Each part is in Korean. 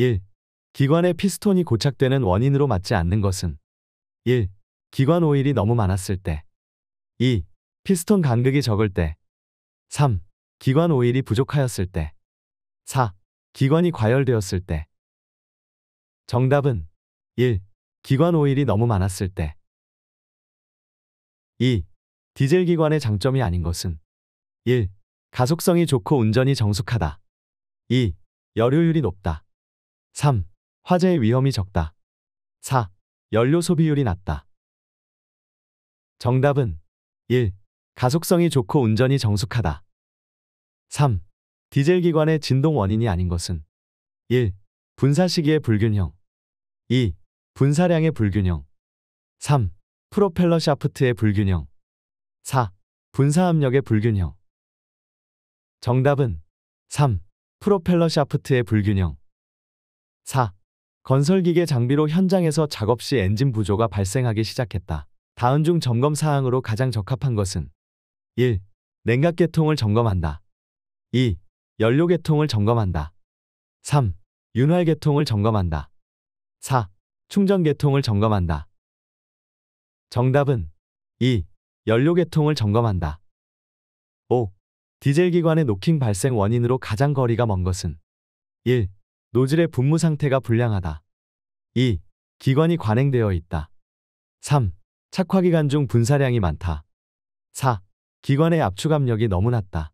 1. 기관에 피스톤이 고착되는 원인으로 맞지 않는 것은 1. 기관 오일이 너무 많았을 때 2. 피스톤 간극이 적을 때 3. 기관 오일이 부족하였을 때 4. 기관이 과열되었을 때 정답은 1. 기관 오일이 너무 많았을 때 2. 디젤 기관의 장점이 아닌 것은 1. 가속성이 좋고 운전이 정숙하다 2. 열효율이 높다 3. 화재의 위험이 적다. 4. 연료 소비율이 낮다. 정답은 1. 가속성이 좋고 운전이 정숙하다. 3. 디젤 기관의 진동 원인이 아닌 것은 1. 분사 시기의 불균형 2. 분사량의 불균형 3. 프로펠러 샤프트의 불균형 4. 분사 압력의 불균형 정답은 3. 프로펠러 샤프트의 불균형 4. 건설기계 장비로 현장에서 작업 시 엔진 부조가 발생하기 시작했다. 다음 중 점검 사항으로 가장 적합한 것은 1. 냉각 계통을 점검한다. 2. 연료 계통을 점검한다. 3. 윤활 계통을 점검한다. 4. 충전 계통을 점검한다. 정답은 2. 연료 계통을 점검한다. 5. 디젤 기관의 노킹 발생 원인으로 가장 거리가 먼 것은 1. 노즐의 분무 상태가 불량하다. 2. 기관이 관행되어 있다. 3. 착화기관 중 분사량이 많다. 4. 기관의 압축 압력이 너무 낮다.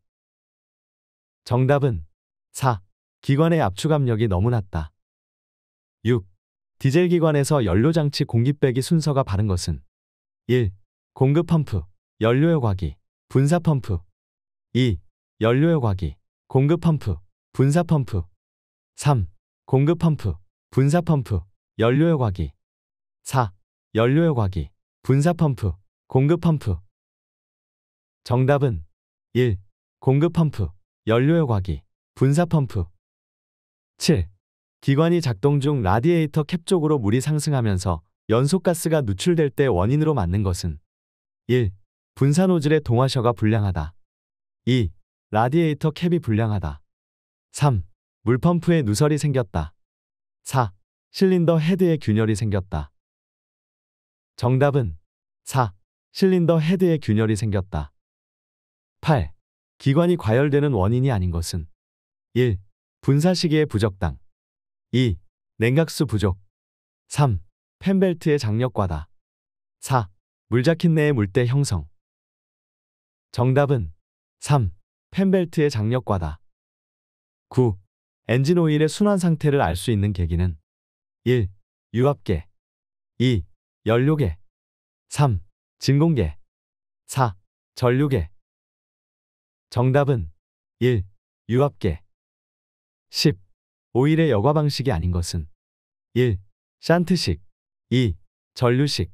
정답은 4. 기관의 압축 압력이 너무 낮다. 6. 디젤 기관에서 연료장치 공기 빼기 순서가 바른 것은 1. 공급 펌프, 연료여과기, 분사 펌프 2. 연료여과기, 공급 펌프, 분사 펌프 3. 공급 펌프, 분사 펌프, 연료여과기 4. 연료여과기, 분사 펌프, 공급 펌프 정답은 1. 공급 펌프, 연료여과기, 분사 펌프 7. 기관이 작동 중 라디에이터 캡 쪽으로 물이 상승하면서 연소가스가 누출될 때 원인으로 맞는 것은 1. 분사 노즐의 동화셔가 불량하다. 2. 라디에이터 캡이 불량하다. 3. 물펌프에 누설이 생겼다. 4. 실린더 헤드에 균열이 생겼다. 정답은 4. 실린더 헤드에 균열이 생겼다. 8. 기관이 과열되는 원인이 아닌 것은 1. 분사 시기의 부적당 2. 냉각수 부족 3. 펜벨트의 장력과다 4. 물자켓 내의 물때 형성 정답은 3. 펜벨트의 장력과다 9. 엔진 오일의 순환 상태를 알 수 있는 계기는 1. 유압계 2. 연료계 3. 진공계 4. 전류계 정답은 1. 유압계 10. 오일의 여과 방식이 아닌 것은 1. 샨트식 2. 전류식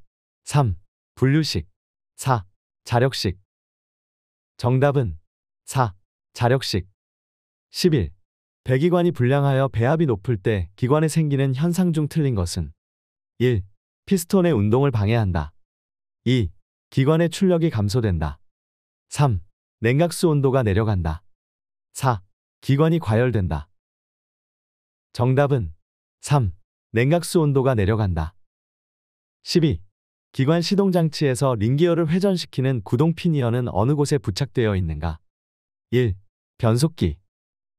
3. 분류식 4. 자력식 정답은 4. 자력식 11. 배기관이 불량하여 배압이 높을 때 기관에 생기는 현상 중 틀린 것은 1. 피스톤의 운동을 방해한다. 2. 기관의 출력이 감소된다. 3. 냉각수 온도가 내려간다. 4. 기관이 과열된다. 정답은 3. 냉각수 온도가 내려간다. 12. 기관 시동장치에서 링기어를 회전시키는 구동 피니어는 어느 곳에 부착되어 있는가? 1. 변속기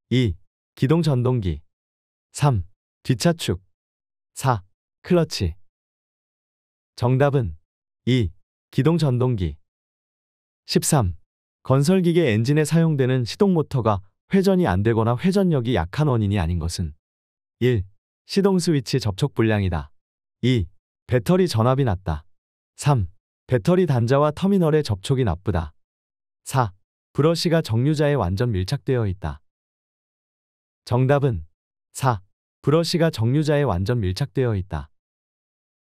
2. 기동 전동기 3. 뒷차축 4. 클러치 정답은 2. 기동 전동기 13. 건설기계 엔진에 사용되는 시동모터가 회전이 안 되거나 회전력이 약한 원인이 아닌 것은 1. 시동 스위치 접촉 불량이다. 2. 배터리 전압이 낮다. 3. 배터리 단자와 터미널의 접촉이 나쁘다. 4. 브러쉬가 정류자에 완전 밀착되어 있다. 정답은 4. 브러쉬가 정류자에 완전 밀착되어 있다.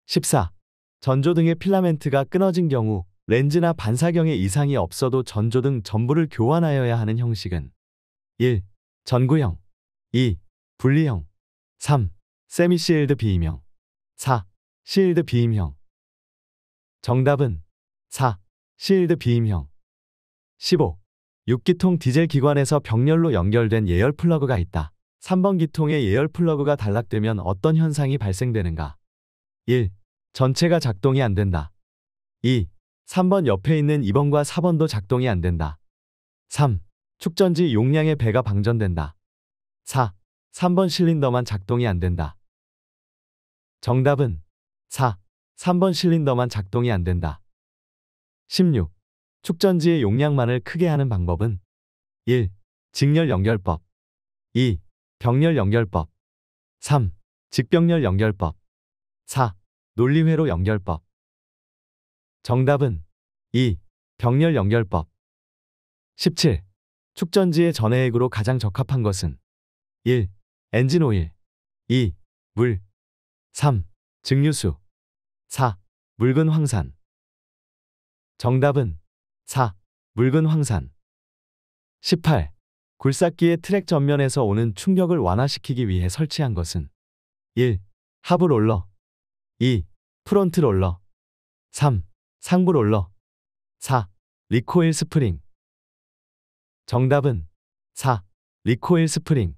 14. 전조등의 필라멘트가 끊어진 경우 렌즈나 반사경에 이상이 없어도 전조등 전부를 교환하여야 하는 형식은 1. 전구형 2. 분리형 3. 세미시일드 비임형 4. 시일드 비임형 정답은 4. 시일드 비임형 15. 6기통 디젤 기관에서 병렬로 연결된 예열 플러그가 있다. 3번 기통의 예열 플러그가 단락되면 어떤 현상이 발생되는가? 1. 전체가 작동이 안 된다. 2. 3번 옆에 있는 2번과 4번도 작동이 안 된다. 3. 축전지 용량의 배가 방전된다. 4. 3번 실린더만 작동이 안 된다. 정답은 4. 3번 실린더만 작동이 안 된다. 16. 축전지의 용량만을 크게 하는 방법은 1. 직렬 연결법 2. 병렬 연결법 3. 직병렬 연결법 4. 논리회로 연결법 정답은 2. 병렬 연결법 17. 축전지의 전해액으로 가장 적합한 것은 1. 엔진오일 2. 물 3. 증류수 4. 묽은 황산 정답은 4. 묽은 황산 18. 굴삭기의 트랙 전면에서 오는 충격을 완화시키기 위해 설치한 것은 1. 하부 롤러 2. 프론트 롤러 3. 상부 롤러 4. 리코일 스프링 정답은 4. 리코일 스프링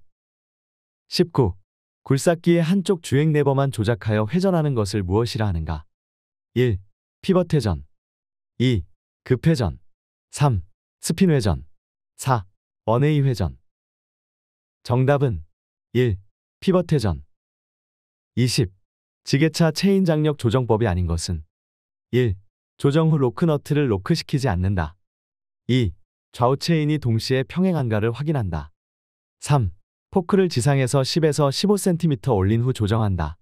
19. 굴삭기의 한쪽 주행 레버만 조작하여 회전하는 것을 무엇이라 하는가? 1. 피벗 회전 2. 급회전 3. 스핀 회전 4. 원웨이 회전 정답은 1. 피벗 회전 20. 지게차 체인 장력 조정법이 아닌 것은 1. 조정 후 로크너트를 로크시키지 않는다. 2. 좌우 체인이 동시에 평행한가를 확인한다. 3. 포크를 지상에서 10에서 15cm 올린 후 조정한다.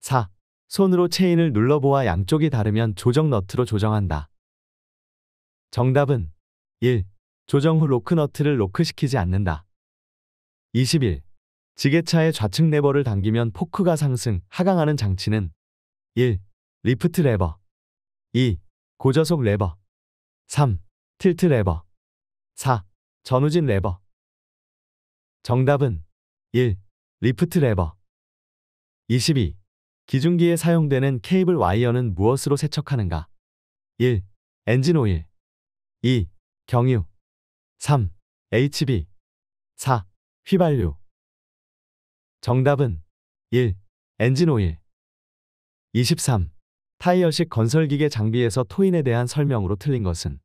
4. 손으로 체인을 눌러보아 양쪽이 다르면 조정 너트로 조정한다. 정답은 1. 조정 후 로크너트를 로크시키지 않는다. 21. 지게차의 좌측 레버를 당기면 포크가 상승, 하강하는 장치는 1. 리프트 레버 2. 고저속 레버 3. 틸트 레버 4. 전후진 레버 정답은 1. 리프트 레버 22. 기중기에 사용되는 케이블 와이어는 무엇으로 세척하는가? 1. 엔진 오일 2. 경유 3. HB 4. 휘발유 정답은 1. 엔진오일 23. 타이어식 건설기계 장비에서 토인에 대한 설명으로 틀린 것은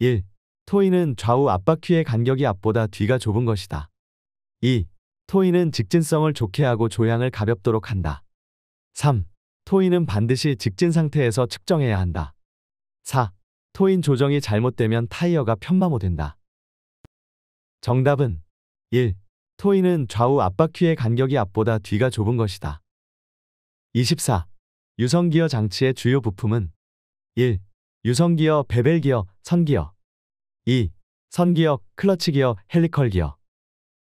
1. 토인은 좌우 앞바퀴의 간격이 앞보다 뒤가 좁은 것이다. 2. 토인은 직진성을 좋게 하고 조향을 가볍도록 한다. 3. 토인은 반드시 직진 상태에서 측정해야 한다. 4. 토인 조정이 잘못되면 타이어가 편마모된다. 정답은 1. 토인은 좌우 앞바퀴의 간격이 앞보다 뒤가 좁은 것이다. 24. 유성기어 장치의 주요 부품은 1. 유성기어, 베벨기어, 선기어 2. 선기어, 클러치기어, 헬리컬기어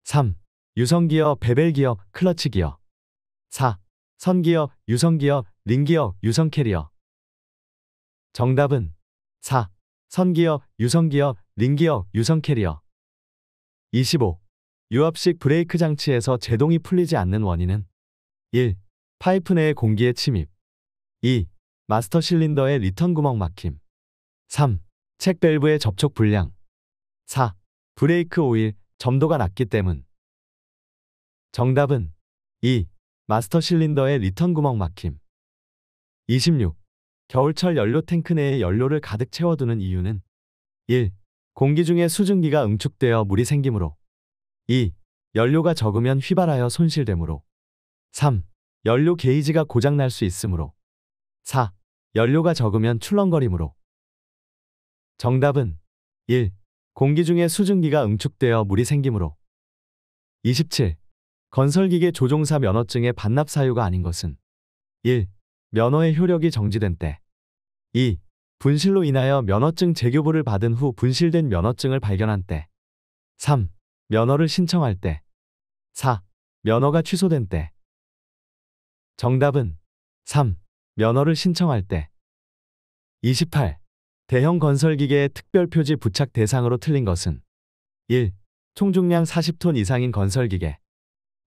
3. 유성기어, 베벨기어, 클러치기어 4. 선기어, 유성기어, 링기어, 유성캐리어 정답은 4. 선기어, 유성기어, 링기어, 유성캐리어 25. 유압식 브레이크 장치에서 제동이 풀리지 않는 원인은 1. 파이프 내의 공기의 침입 2. 마스터 실린더의 리턴 구멍 막힘 3. 책 밸브의 접촉 불량 4. 브레이크 오일, 점도가 낮기 때문 정답은 2. 마스터 실린더의 리턴 구멍 막힘 26. 겨울철 연료 탱크 내에 연료를 가득 채워두는 이유는 1. 공기 중에 수증기가 응축되어 물이 생기므로 2. 연료가 적으면 휘발하여 손실되므로 3. 연료 게이지가 고장날 수 있으므로 4. 연료가 적으면 출렁거리므로 정답은 1. 공기 중에 수증기가 응축되어 물이 생기므로 27. 건설기계 조종사 면허증의 반납 사유가 아닌 것은 1. 면허의 효력이 정지된 때 2. 분실로 인하여 면허증 재교부를 받은 후 분실된 면허증을 발견한 때 3. 면허를 신청할 때 4. 면허가 취소된 때 정답은 3. 면허를 신청할 때 28. 대형 건설기계의 특별표지 부착 대상으로 틀린 것은 1. 총중량 40톤 이상인 건설기계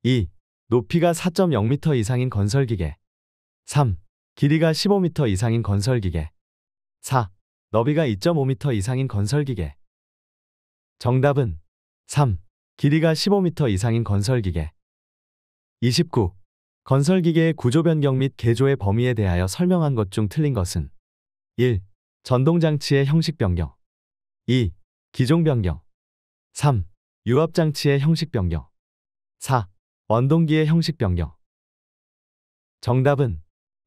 2. 높이가 4.0m 이상인 건설기계 3. 길이가 15m 이상인 건설기계 4. 너비가 2.5m 이상인 건설기계 정답은 3. 길이가 15m 이상인 건설기계 29. 건설기계의 구조 변경 및 개조의 범위에 대하여 설명한 것 중 틀린 것은 1. 전동장치의 형식 변경 2. 기종 변경 3. 유압장치의 형식 변경 4. 원동기의 형식 변경 정답은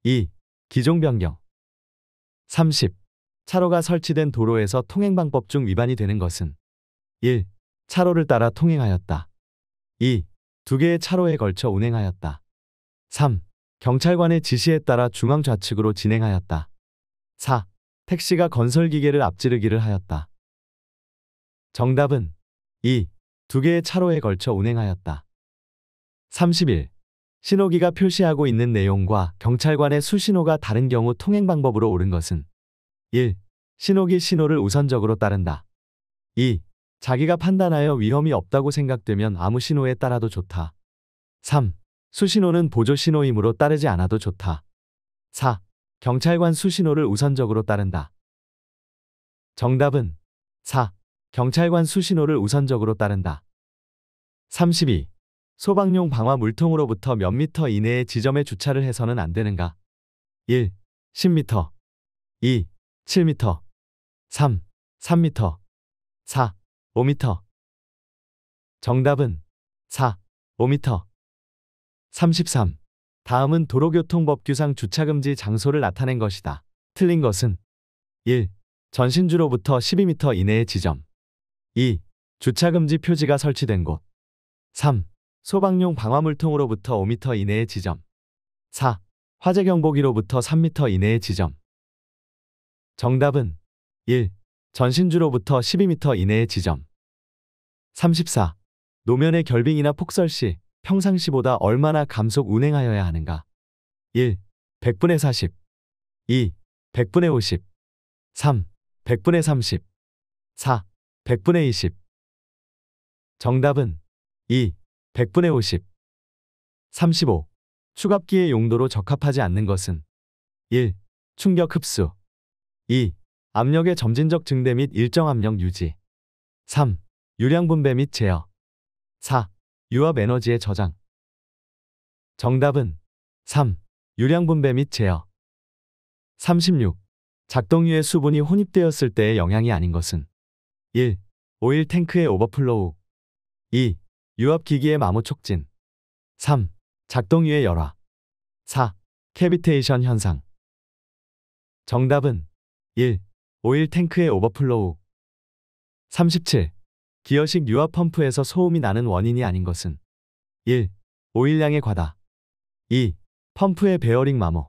2. 기종 변경 30. 차로가 설치된 도로에서 통행방법 중 위반이 되는 것은 1. 차로를 따라 통행하였다. 2. 두 개의 차로에 걸쳐 운행하였다. 3. 경찰관의 지시에 따라 중앙 좌측으로 진행하였다. 4. 택시가 건설 기계를 앞지르기를 하였다. 정답은 2. 두 개의 차로에 걸쳐 운행하였다. 31. 신호기가 표시하고 있는 내용과 경찰관의 수신호가 다른 경우 통행 방법으로 옳은 것은 1. 신호기 신호를 우선적으로 따른다. 2. 자기가 판단하여 위험이 없다고 생각되면 아무 신호에 따라도 좋다. 3. 수신호는 보조 신호이므로 따르지 않아도 좋다. 4. 경찰관 수신호를 우선적으로 따른다. 정답은 4. 경찰관 수신호를 우선적으로 따른다. 32. 소방용 방화 물통으로부터 몇 미터 이내의 지점에 주차를 해서는 안 되는가? 1. 1 0미터 2. 7미터 3. 3미터 4. 5미터 정답은 4. 5미터 33. 다음은 도로교통법규상 주차금지 장소를 나타낸 것이다. 틀린 것은 1. 전신주로부터 1 2미터 이내의 지점 2. 주차금지 표지가 설치된 곳 3. 소방용 방화물통으로부터 5m 이내의 지점. 4. 화재경보기로부터 3m 이내의 지점. 정답은 1. 전신주로부터 12m 이내의 지점. 34. 노면의 결빙이나 폭설 시 평상시보다 얼마나 감속 운행하여야 하는가? 1. 100분의 40 2. 100분의 50 3. 100분의 30 4. 100분의 20 정답은 2. 100분의 50 35. 추갑기의 용도로 적합하지 않는 것은 1. 충격 흡수 2. 압력의 점진적 증대 및 일정 압력 유지 3. 유량 분배 및 제어 4. 유압 에너지의 저장 정답은 3. 유량 분배 및 제어 36. 작동유의 수분이 혼입되었을 때의 영향이 아닌 것은 1. 오일 탱크의 오버플로우 2. 유압기기의 마모 촉진 3. 작동유의 열화 4. 캐비테이션 현상 정답은 1. 오일 탱크의 오버플로우 37. 기어식 유압 펌프에서 소음이 나는 원인이 아닌 것은 1. 오일량의 과다 2. 펌프의 베어링 마모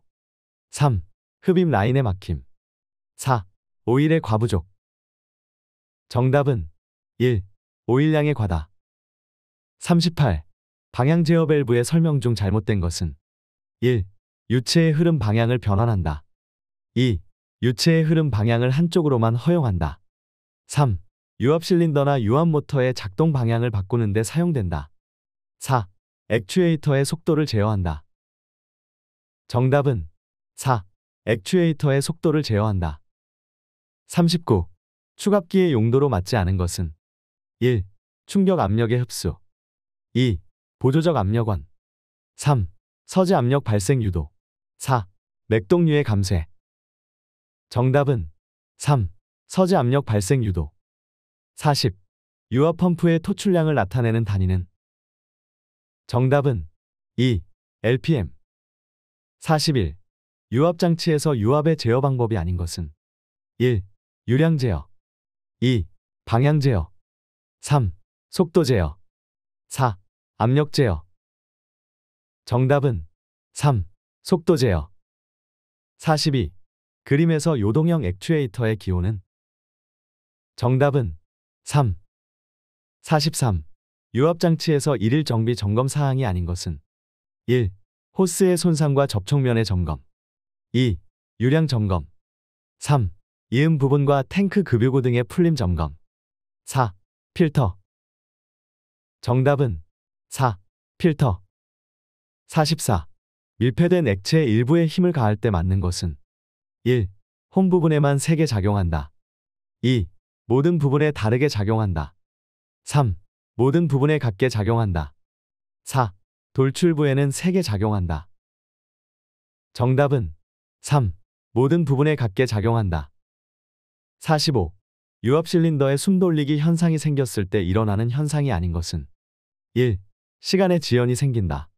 3. 흡입 라인의 막힘 4. 오일의 과부족 정답은 1. 오일량의 과다 38. 방향 제어 밸브의 설명 중 잘못된 것은 1. 유체의 흐름 방향을 변환한다. 2. 유체의 흐름 방향을 한쪽으로만 허용한다. 3. 유압 실린더나 유압 모터의 작동 방향을 바꾸는 데 사용된다. 4. 액추에이터의 속도를 제어한다. 정답은 4. 액추에이터의 속도를 제어한다. 39. 추갑기의 용도로 맞지 않은 것은 1. 충격 압력의 흡수 2. 보조적 압력원 3. 서재 압력 발생 유도 4. 맥동류의 감쇄 정답은 3. 서재 압력 발생 유도 40. 유압 펌프의 토출량을 나타내는 단위는 정답은 2. LPM 41. 유압 장치에서 유압의 제어 방법이 아닌 것은 1. 유량 제어 2. 방향 제어 3. 속도 제어 4. 압력 제어. 정답은 3. 속도 제어. 42. 그림에서 요동형 액추에이터의 기호는? 정답은 3. 43. 유압장치에서 1일 정비 점검 사항이 아닌 것은? 1. 호스의 손상과 접촉면의 점검 2. 유량 점검 3. 이음 부분과 탱크 급유구 등의 풀림 점검 4. 필터 정답은 4. 필터 44. 밀폐된 액체의 일부에 힘을 가할 때 맞는 것은 1. 홈 부분에만 세게 작용한다. 2. 모든 부분에 다르게 작용한다. 3. 모든 부분에 같게 작용한다. 4. 돌출부에는 세게 작용한다. 정답은 3. 모든 부분에 같게 작용한다. 45. 유압 실린더에 숨 돌리기 현상이 생겼을 때 일어나는 현상이 아닌 것은 1. 시간의 지연이 생긴다.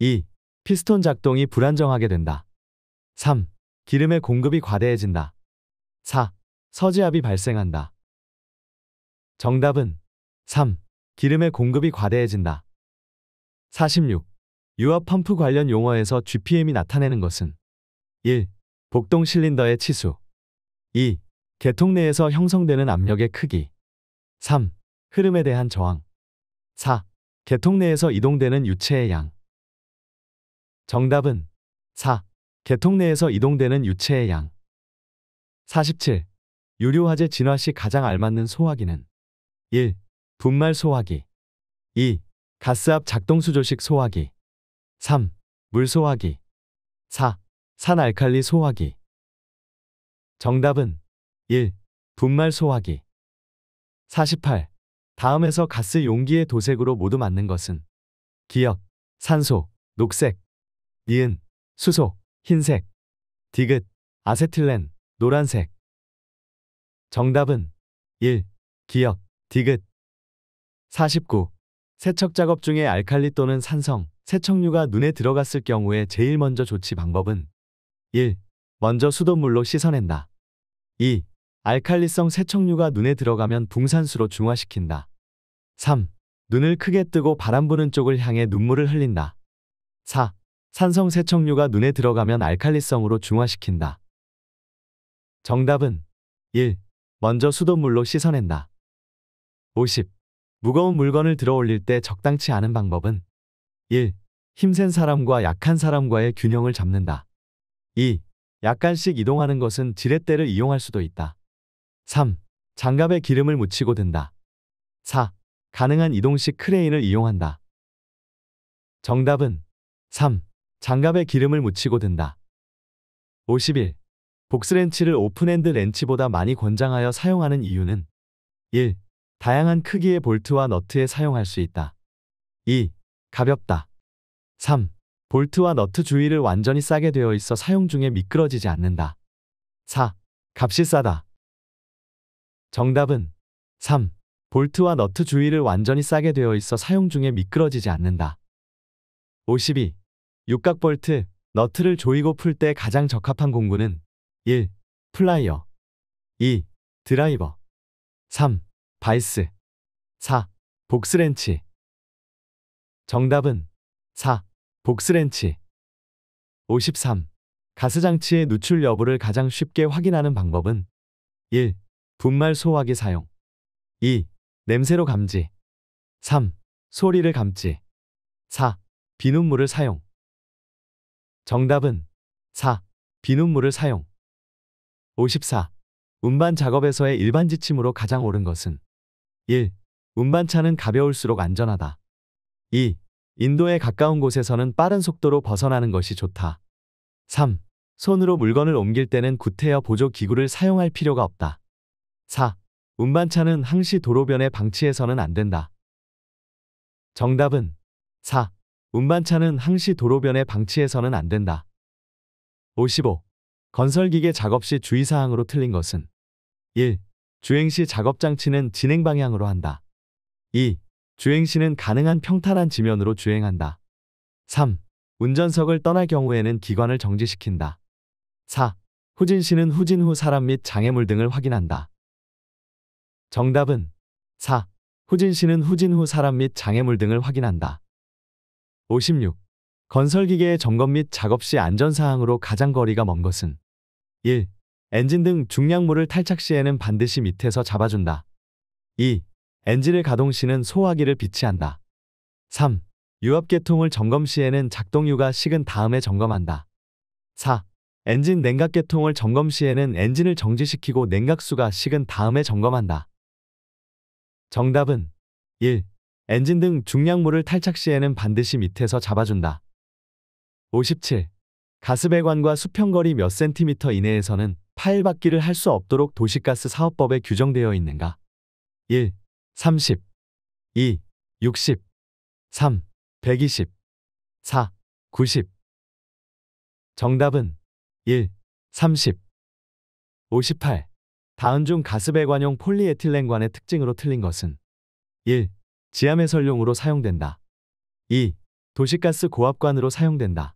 2. 피스톤 작동이 불안정하게 된다. 3. 기름의 공급이 과대해진다. 4. 서지압이 발생한다. 정답은 3. 기름의 공급이 과대해진다. 46. 유압 펌프 관련 용어에서 GPM이 나타내는 것은 1. 복동 실린더의 치수 2. 개통 내에서 형성되는 압력의 크기 3. 흐름에 대한 저항 4. 개통 내에서 이동되는 유체의 양. 정답은 4. 개통 내에서 이동되는 유체의 양. 47. 유료화재 진화 시 가장 알맞는 소화기는 1. 분말 소화기 2. 가스압 작동수조식 소화기 3. 물소화기 4. 산알칼리 소화기 정답은 1. 분말 소화기 48. 다음에서 가스 용기의 도색으로 모두 맞는 것은 기역, 산소, 녹색, 니은, 수소, 흰색, 디귿, 아세틸렌, 노란색. 정답은 1. 기역, 디귿 49. 세척 작업 중에 알칼리 또는 산성, 세척류가 눈에 들어갔을 경우에 제일 먼저 조치 방법은 1. 먼저 수돗물로 씻어낸다. 2. 알칼리성 세척류가 눈에 들어가면 붕산수로 중화시킨다. 3. 눈을 크게 뜨고 바람 부는 쪽을 향해 눈물을 흘린다. 4. 산성 세척류가 눈에 들어가면 알칼리성으로 중화시킨다. 정답은 1. 먼저 수돗물로 씻어낸다. 50. 무거운 물건을 들어 올릴 때 적당치 않은 방법은 1. 힘센 사람과 약한 사람과의 균형을 잡는다. 2. 약간씩 이동하는 것은 지렛대를 이용할 수도 있다. 3. 장갑에 기름을 묻히고 든다. 4. 가능한 이동 식 크레인을 이용한다. 정답은 3. 장갑에 기름을 묻히고 든다. 51. 복스렌치를 오픈핸드 렌치보다 많이 권장하여 사용하는 이유는 1. 다양한 크기의 볼트와 너트에 사용할 수 있다. 2. 가볍다. 3. 볼트와 너트 주위를 완전히 싸게 되어 있어 사용 중에 미끄러지지 않는다. 4. 값이 싸다. 정답은 3. 볼트와 너트 주위를 완전히 싸게 되어 있어 사용 중에 미끄러지지 않는다. 52. 육각 볼트, 너트를 조이고 풀 때 가장 적합한 공구는 1. 플라이어 2. 드라이버 3. 바이스 4. 복스렌치 정답은 4. 복스렌치 53. 가스장치의 누출 여부를 가장 쉽게 확인하는 방법은 1. 분말 소화기 사용 2. 냄새로 감지 3. 소리를 감지 4. 비눗물을 사용 정답은 4. 비눗물을 사용 54. 운반 작업에서의 일반 지침으로 가장 옳은 것은 1. 운반차는 가벼울수록 안전하다. 2. 인도에 가까운 곳에서는 빠른 속도로 벗어나는 것이 좋다. 3. 손으로 물건을 옮길 때는 구태여 보조 기구를 사용할 필요가 없다. 4. 운반차는 항시 도로변에 방치해서는 안 된다. 정답은 4. 운반차는 항시 도로변에 방치해서는 안 된다. 55. 건설기계 작업 시 주의사항으로 틀린 것은 1. 주행 시 작업장치는 진행 방향으로 한다. 2. 주행 시는 가능한 평탄한 지면으로 주행한다. 3. 운전석을 떠날 경우에는 기관을 정지시킨다. 4. 후진 시는 후진 후 사람 및 장애물 등을 확인한다. 정답은 4. 후진시는 후진 후 사람 및 장애물 등을 확인한다. 56. 건설기계의 점검 및 작업 시 안전사항으로 가장 거리가 먼 것은 1. 엔진 등 중량물을 탈착 시에는 반드시 밑에서 잡아준다. 2. 엔진을 가동 시는 소화기를 비치한다. 3. 유압계통을 점검 시에는 작동유가 식은 다음에 점검한다. 4. 엔진 냉각계통을 점검 시에는 엔진을 정지시키고 냉각수가 식은 다음에 점검한다. 정답은 1. 엔진 등 중량물을 탈착 시에는 반드시 밑에서 잡아준다. 57. 가스배관과 수평거리 몇 센티미터 이내에서는 파일받기를 할 수 없도록 도시가스 사업법에 규정되어 있는가? 1. 30 2. 60 3. 120 4. 90 정답은 1. 30 58 다음 중 가스배관용 폴리에틸렌관의 특징으로 틀린 것은 1. 지하매설용으로 사용된다. 2. 도시가스 고압관으로 사용된다.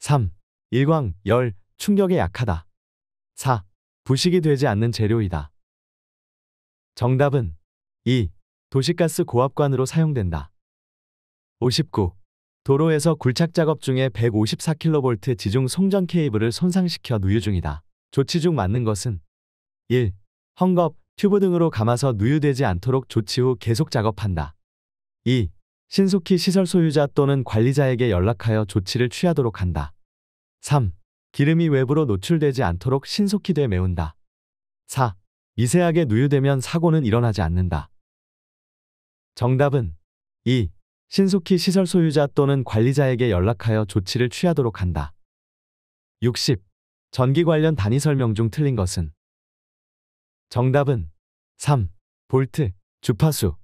3. 일광, 열, 충격에 약하다. 4. 부식이 되지 않는 재료이다. 정답은 2. 도시가스 고압관으로 사용된다. 59. 도로에서 굴착 작업 중에 154kV 지중 송전 케이블을 손상시켜 누유 중이다. 조치 중 맞는 것은 1. 헝겊, 튜브 등으로 감아서 누유되지 않도록 조치 후 계속 작업한다. 2. 신속히 시설 소유자 또는 관리자에게 연락하여 조치를 취하도록 한다. 3. 기름이 외부로 노출되지 않도록 신속히 되매운다. 4. 미세하게 누유되면 사고는 일어나지 않는다. 정답은 2. 신속히 시설 소유자 또는 관리자에게 연락하여 조치를 취하도록 한다. 60. 전기 관련 단위 설명 중 틀린 것은 정답은 3. 볼트, 주파수.